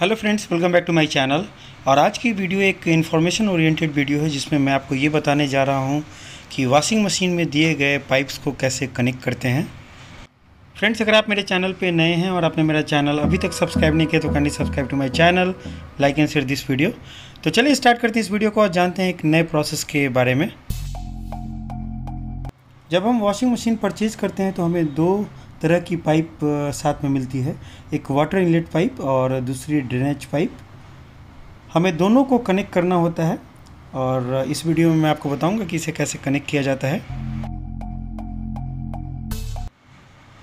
hello friends welcome back to my channel और आज की वीडियो एक इन्फॉर्मेशन ओरिएंटेड वीडियो है जिसमें मैं आपको ये बताने जा रहा हूँ कि वॉशिंग मशीन में दिए गए पाइप्स को कैसे कनेक्ट करते हैं फ्रेंड्स अगर आप मेरे चैनल पे नए हैं और आपने मेरा चैनल अभी तक सब्सक्राइब नहीं किया तो kindly subscribe to my channel like and share this video तो चलिए स्टार्ट करते हैं इस वीडियो को और जानते हैं एक नए प्रोसेस के बारे में जब हम वॉशिंग मशीन परचेज़ करते हैं तो हमें दो तरह की पाइप साथ में मिलती है एक वाटर इनलेट पाइप और दूसरी ड्रेनेज पाइप हमें दोनों को कनेक्ट करना होता है और इस वीडियो में मैं आपको बताऊंगा कि इसे कैसे कनेक्ट किया जाता है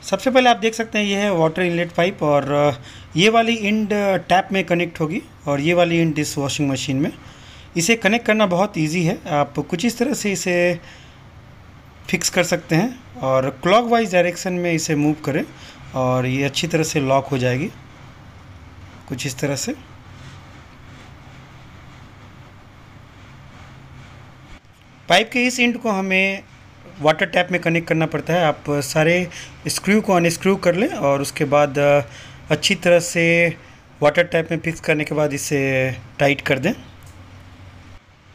सबसे पहले आप देख सकते हैं ये है वाटर इनलेट पाइप और ये वाली इंड टैप में कनेक्ट होगी और ये वाली इंड इस वॉशिंग मशीन में इसे कनेक्ट करना बहुत ईजी है आप कुछ इस तरह से इसे फिक्स कर सकते हैं और क्लॉकवाइज डायरेक्शन में इसे मूव करें और ये अच्छी तरह से लॉक हो जाएगी कुछ इस तरह से पाइप के इस इंड को हमें वाटर टैप में कनेक्ट करना पड़ता है आप सारे स्क्रू को अनस्क्रू कर लें और उसके बाद uh, अच्छी तरह से वाटर टैप में फिक्स करने के बाद इसे टाइट कर दें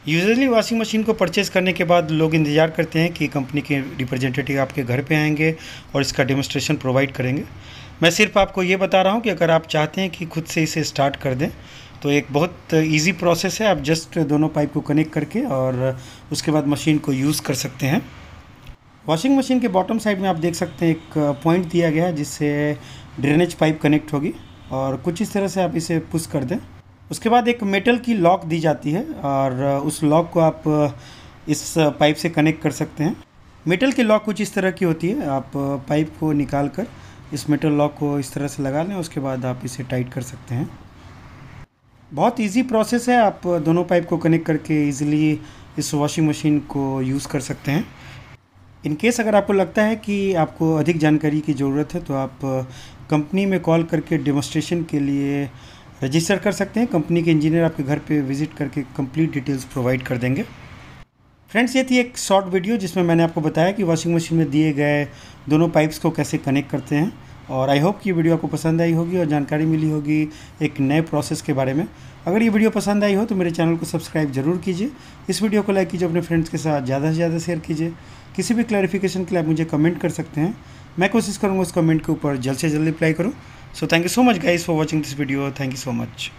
यूजली वॉशिंग मशीन को परचेज़ करने के बाद लोग इंतज़ार करते हैं कि कंपनी के रिप्रेजेंटेटिव आपके घर पे आएंगे और इसका डेमोस्ट्रेशन प्रोवाइड करेंगे मैं सिर्फ आपको ये बता रहा हूँ कि अगर आप चाहते हैं कि खुद से इसे स्टार्ट कर दें तो एक बहुत ईजी प्रोसेस है आप जस्ट दोनों पाइप को कनेक्ट करके और उसके बाद मशीन को यूज़ कर सकते हैं वॉशिंग मशीन के बॉटम साइड में आप देख सकते हैं एक पॉइंट दिया गया है जिससे ड्रेनेज पाइप कनेक्ट होगी और कुछ इस तरह से आप इसे पुश कर दें उसके बाद एक मेटल की लॉक दी जाती है और उस लॉक को आप इस पाइप से कनेक्ट कर सकते हैं मेटल की लॉक कुछ इस तरह की होती है आप पाइप को निकाल कर इस मेटल लॉक को इस तरह से लगा लें उसके बाद आप इसे टाइट कर सकते हैं बहुत इजी प्रोसेस है आप दोनों पाइप को कनेक्ट करके इजीली इस वॉशिंग मशीन को यूज़ कर सकते हैं इन केस अगर आपको लगता है कि आपको अधिक जानकारी की ज़रूरत है तो आप कंपनी में कॉल करके डेमोस्ट्रेशन के लिए रजिस्टर कर सकते हैं कंपनी के इंजीनियर आपके घर पे विजिट करके कंप्लीट डिटेल्स प्रोवाइड कर देंगे फ्रेंड्स ये थी एक शॉर्ट वीडियो जिसमें मैंने आपको बताया कि वॉशिंग मशीन में दिए गए दोनों पाइप्स को कैसे कनेक्ट करते हैं और आई होप कि वीडियो आपको पसंद आई होगी और जानकारी मिली होगी एक नए प्रोसेस के बारे में अगर ये वीडियो पसंद आई हो तो मेरे चैनल को सब्सक्राइब जरूर कीजिए इस वीडियो को लाइक कीजिए अपने फ्रेंड्स के साथ ज़्यादा से ज़्यादा शेयर कीजिए किसी भी क्लैरिफिकेशन के लिए आप मुझे कमेंट कर सकते हैं मैं कोशिश करूँगा उस कमेंट के ऊपर जल्द से जल्द रिप्लाई करूँ so thank you so much guys for watching this video thank you so much